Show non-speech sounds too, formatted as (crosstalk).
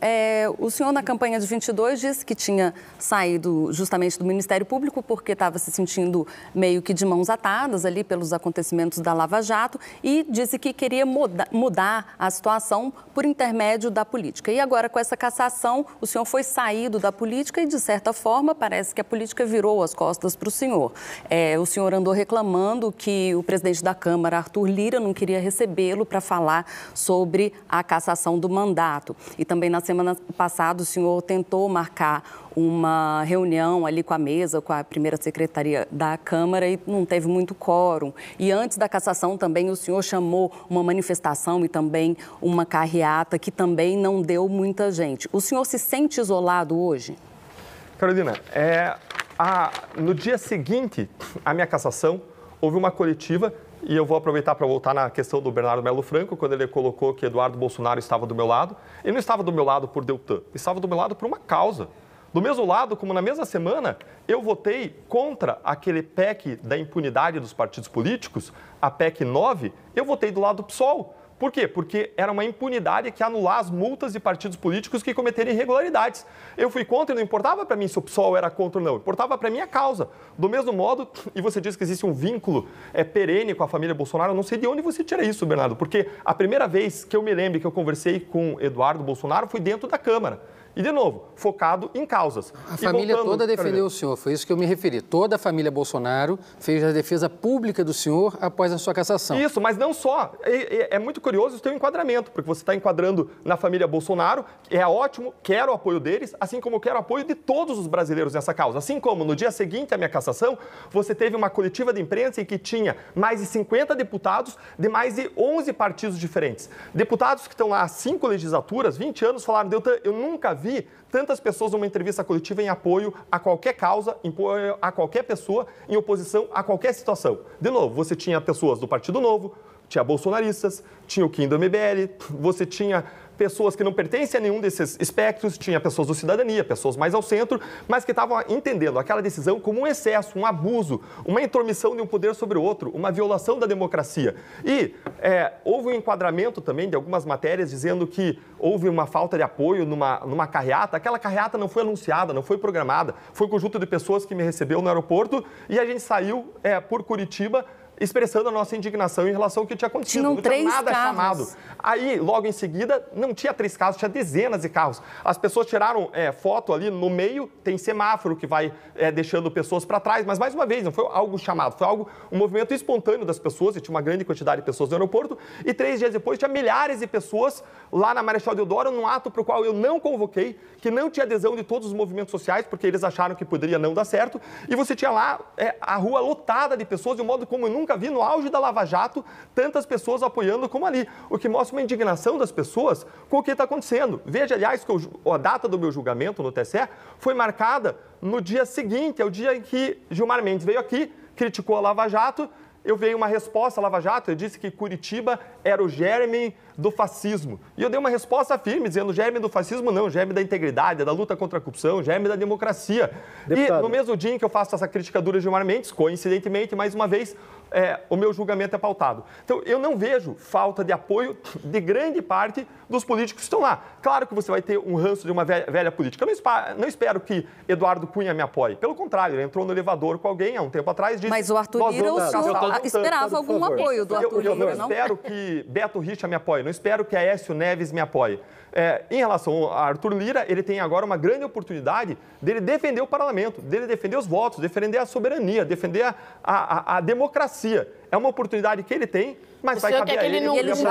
É, o senhor, na campanha de 22, disse que tinha saído justamente do Ministério Público porque estava se sentindo meio que de mãos atadas ali pelos acontecimentos da Lava Jato e disse que queria muda, mudar a situação por intermédio da política. E agora, com essa cassação, o senhor foi saído da política e, de certa forma, parece que a política virou as costas para o senhor. É, o senhor andou reclamando que o presidente da Câmara, Arthur Lira, não queria recebê-lo para falar sobre a cassação do mandato. E também na semana passada o senhor tentou marcar uma reunião ali com a mesa, com a primeira secretaria da Câmara e não teve muito quórum. E antes da cassação também o senhor chamou uma manifestação e também uma carreata que também não deu muita gente. O senhor se sente isolado hoje? Carolina, é, a, no dia seguinte à minha cassação, houve uma coletiva e eu vou aproveitar para voltar na questão do Bernardo Melo Franco, quando ele colocou que Eduardo Bolsonaro estava do meu lado. Ele não estava do meu lado por Deltan, estava do meu lado por uma causa. Do mesmo lado, como na mesma semana, eu votei contra aquele PEC da impunidade dos partidos políticos, a PEC 9, eu votei do lado do PSOL. Por quê? Porque era uma impunidade que anular as multas de partidos políticos que cometerem irregularidades. Eu fui contra e não importava para mim se o PSOL era contra ou não, importava para mim a causa. Do mesmo modo, (clears throat) e você diz que existe um vínculo é, perene com a família Bolsonaro, eu não sei de onde você tira isso, Bernardo, porque a primeira vez que eu me lembro que eu conversei com Eduardo Bolsonaro foi dentro da Câmara. E, de novo, focado em causas. A e família voltando, toda defendeu o senhor, foi isso que eu me referi. Toda a família Bolsonaro fez a defesa pública do senhor após a sua cassação. Isso, mas não só. É, é muito curioso o seu enquadramento, porque você está enquadrando na família Bolsonaro, é ótimo, quero o apoio deles, assim como eu quero o apoio de todos os brasileiros nessa causa. Assim como no dia seguinte à minha cassação, você teve uma coletiva de imprensa em que tinha mais de 50 deputados de mais de 11 partidos diferentes. Deputados que estão lá há cinco legislaturas, 20 anos, falaram: eu nunca vi vi tantas pessoas numa entrevista coletiva em apoio a qualquer causa, em apoio a qualquer pessoa, em oposição a qualquer situação. De novo, você tinha pessoas do Partido Novo, tinha bolsonaristas, tinha o Kim do MBL, você tinha pessoas que não pertencem a nenhum desses espectros, tinha pessoas do cidadania, pessoas mais ao centro, mas que estavam entendendo aquela decisão como um excesso, um abuso, uma intromissão de um poder sobre o outro, uma violação da democracia. E é, houve um enquadramento também de algumas matérias dizendo que houve uma falta de apoio numa, numa carreata. Aquela carreata não foi anunciada, não foi programada, foi um conjunto de pessoas que me recebeu no aeroporto e a gente saiu é, por Curitiba expressando a nossa indignação em relação ao que tinha acontecido. Tinham não três tinha nada carros. chamado. Aí, logo em seguida, não tinha três carros, tinha dezenas de carros. As pessoas tiraram é, foto ali no meio, tem semáforo que vai é, deixando pessoas para trás, mas mais uma vez, não foi algo chamado, foi algo, um movimento espontâneo das pessoas, e tinha uma grande quantidade de pessoas no aeroporto, e três dias depois tinha milhares de pessoas lá na Marechal Deodoro, num ato para o qual eu não convoquei, que não tinha adesão de todos os movimentos sociais, porque eles acharam que poderia não dar certo. E você tinha lá é, a rua lotada de pessoas, de um modo como eu nunca vi no auge da Lava Jato, tantas pessoas apoiando como ali. O que mostra uma indignação das pessoas com o que está acontecendo. Veja, aliás, que eu, a data do meu julgamento no TSE foi marcada no dia seguinte, é o dia em que Gilmar Mendes veio aqui, criticou a Lava Jato eu veio uma resposta à Lava Jato, eu disse que Curitiba era o germe do fascismo. E eu dei uma resposta firme, dizendo germe do fascismo não, germe da integridade, da luta contra a corrupção, germe da democracia. Deputado. E no mesmo dia em que eu faço essa crítica dura de Gilmar Mendes, coincidentemente, mais uma vez, é, o meu julgamento é pautado. Então, eu não vejo falta de apoio de grande parte dos políticos que estão lá. Claro que você vai ter um ranço de uma velha, velha política. Eu não, espero, não espero que Eduardo Cunha me apoie. Pelo contrário, ele entrou no elevador com alguém há um tempo atrás. Disse, Mas o Arthur Lira, é o senhor ah, esperava algum apoio do Arthur Lira, não? Eu não espero que Beto Richa me apoie, não espero que Aécio Neves me apoie. É, em relação a Arthur Lira, ele tem agora uma grande oportunidade dele defender o parlamento, dele defender os votos, defender a soberania, defender a, a, a democracia democracia. É uma oportunidade que ele tem, mas o vai caber quer que ele, ele não...